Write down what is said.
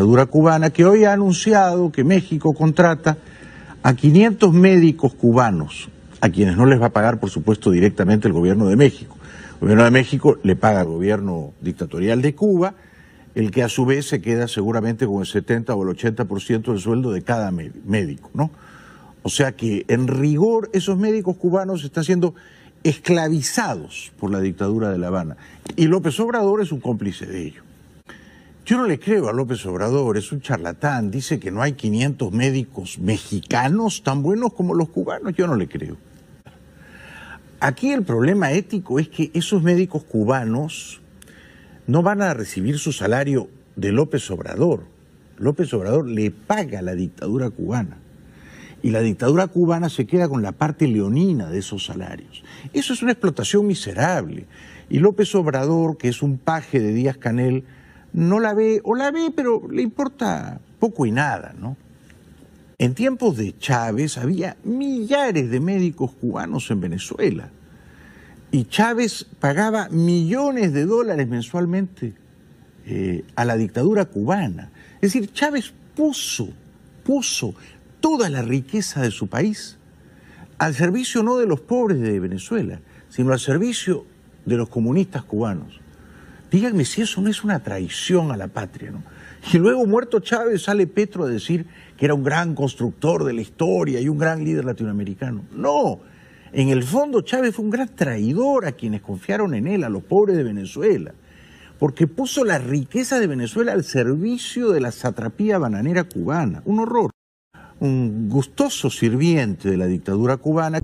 dictadura cubana, que hoy ha anunciado que México contrata a 500 médicos cubanos, a quienes no les va a pagar, por supuesto, directamente el gobierno de México. El gobierno de México le paga al gobierno dictatorial de Cuba, el que a su vez se queda seguramente con el 70 o el 80% del sueldo de cada médico, ¿no? O sea que, en rigor, esos médicos cubanos están siendo esclavizados por la dictadura de La Habana. Y López Obrador es un cómplice de ello. Yo no le creo a López Obrador, es un charlatán, dice que no hay 500 médicos mexicanos tan buenos como los cubanos, yo no le creo. Aquí el problema ético es que esos médicos cubanos no van a recibir su salario de López Obrador. López Obrador le paga a la dictadura cubana y la dictadura cubana se queda con la parte leonina de esos salarios. Eso es una explotación miserable. Y López Obrador, que es un paje de Díaz Canel, no la ve o la ve, pero le importa poco y nada, ¿no? En tiempos de Chávez había millares de médicos cubanos en Venezuela y Chávez pagaba millones de dólares mensualmente eh, a la dictadura cubana. Es decir, Chávez puso, puso toda la riqueza de su país al servicio no de los pobres de Venezuela, sino al servicio de los comunistas cubanos. Díganme si eso no es una traición a la patria, ¿no? Y luego, muerto Chávez, sale Petro a decir que era un gran constructor de la historia y un gran líder latinoamericano. No, en el fondo Chávez fue un gran traidor a quienes confiaron en él, a los pobres de Venezuela, porque puso la riqueza de Venezuela al servicio de la satrapía bananera cubana. Un horror, un gustoso sirviente de la dictadura cubana.